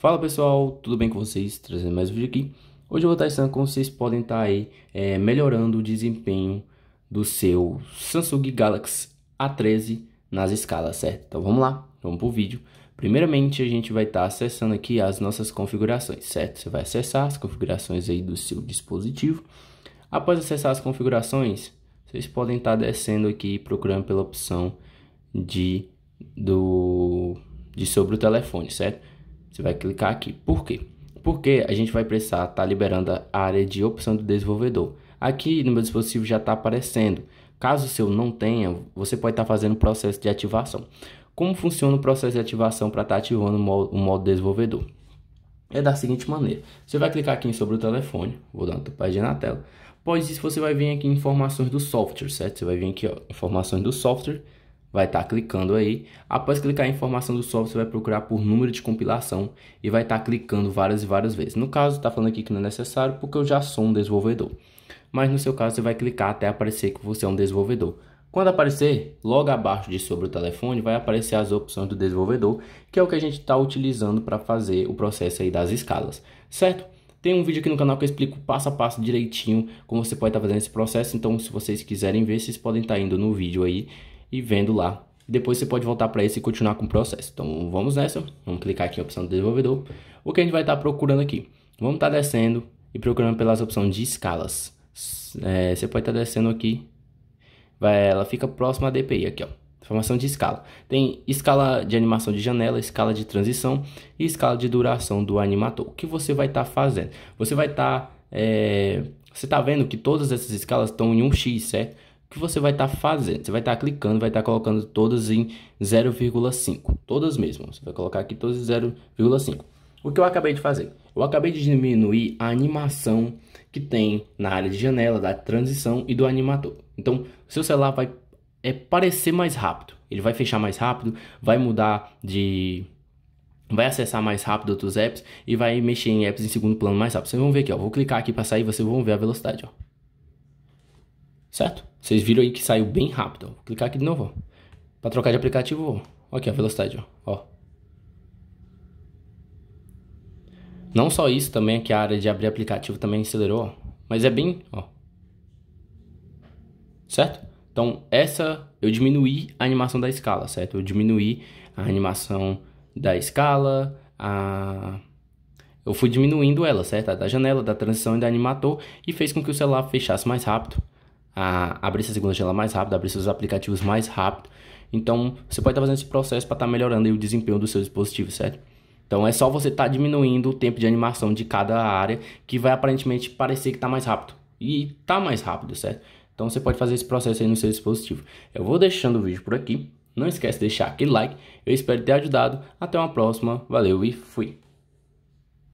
Fala pessoal, tudo bem com vocês? Trazendo mais um vídeo aqui. Hoje eu vou estar ensinando como vocês podem estar aí é, melhorando o desempenho do seu Samsung Galaxy A13 nas escalas, certo? Então vamos lá, vamos pro vídeo. Primeiramente a gente vai estar acessando aqui as nossas configurações, certo? Você vai acessar as configurações aí do seu dispositivo. Após acessar as configurações, vocês podem estar descendo aqui procurando pela opção de, do, de sobre o telefone, certo? Você vai clicar aqui. Por quê? Porque a gente vai precisar estar tá liberando a área de opção do desenvolvedor. Aqui no meu dispositivo já está aparecendo. Caso o seu não tenha, você pode estar tá fazendo o processo de ativação. Como funciona o processo de ativação para estar tá ativando o modo, o modo desenvolvedor? É da seguinte maneira. Você vai clicar aqui em sobre o telefone. Vou dar uma página na tela. Após isso, você vai vir aqui em informações do software, certo? Você vai vir aqui, ó, informações do software vai estar tá clicando aí. Após clicar em informação do software, você vai procurar por número de compilação e vai estar tá clicando várias e várias vezes. No caso, está falando aqui que não é necessário porque eu já sou um desenvolvedor. Mas no seu caso, você vai clicar até aparecer que você é um desenvolvedor. Quando aparecer, logo abaixo de sobre o telefone, vai aparecer as opções do desenvolvedor, que é o que a gente está utilizando para fazer o processo aí das escalas, certo? Tem um vídeo aqui no canal que eu explico passo a passo direitinho como você pode estar tá fazendo esse processo, então se vocês quiserem ver, vocês podem estar tá indo no vídeo aí e vendo lá. Depois você pode voltar para esse e continuar com o processo. Então vamos nessa, vamos clicar aqui na opção de desenvolvedor. O que a gente vai estar tá procurando aqui? Vamos estar tá descendo e procurando pelas opções de escalas. É, você pode estar tá descendo aqui, vai, ela fica próxima à DPI aqui, ó. Formação de escala. Tem escala de animação de janela, escala de transição e escala de duração do animator. O que você vai estar tá fazendo? Você vai estar... Tá, é, você está vendo que todas essas escalas estão em um X, certo? que você vai estar tá fazendo? Você vai estar tá clicando, vai estar tá colocando todas em 0,5. Todas mesmo. Você vai colocar aqui todas em 0,5. O que eu acabei de fazer? Eu acabei de diminuir a animação que tem na área de janela, da transição e do animador. Então, seu celular vai é, parecer mais rápido. Ele vai fechar mais rápido, vai mudar de vai acessar mais rápido outros apps e vai mexer em apps em segundo plano mais rápido. Vocês vão ver aqui, ó. Vou clicar aqui para sair, vocês vão ver a velocidade, ó. Certo? Vocês viram aí que saiu bem rápido. Vou clicar aqui de novo. Para trocar de aplicativo, Olha aqui a velocidade, ó. ó. Não só isso também, que a área de abrir aplicativo também acelerou, ó. mas é bem, ó. Certo? Então, essa eu diminuí a animação da escala, certo? Eu diminuí a animação da escala, a eu fui diminuindo ela, certo? da janela, da transição e da animator e fez com que o celular fechasse mais rápido a abrir essa segunda janela mais rápido, abrir seus aplicativos mais rápido. Então, você pode estar fazendo esse processo para estar melhorando o desempenho do seu dispositivo, certo? Então, é só você estar diminuindo o tempo de animação de cada área, que vai aparentemente parecer que está mais rápido. E está mais rápido, certo? Então, você pode fazer esse processo aí no seu dispositivo. Eu vou deixando o vídeo por aqui. Não esquece de deixar aquele like. Eu espero ter ajudado. Até uma próxima. Valeu e fui!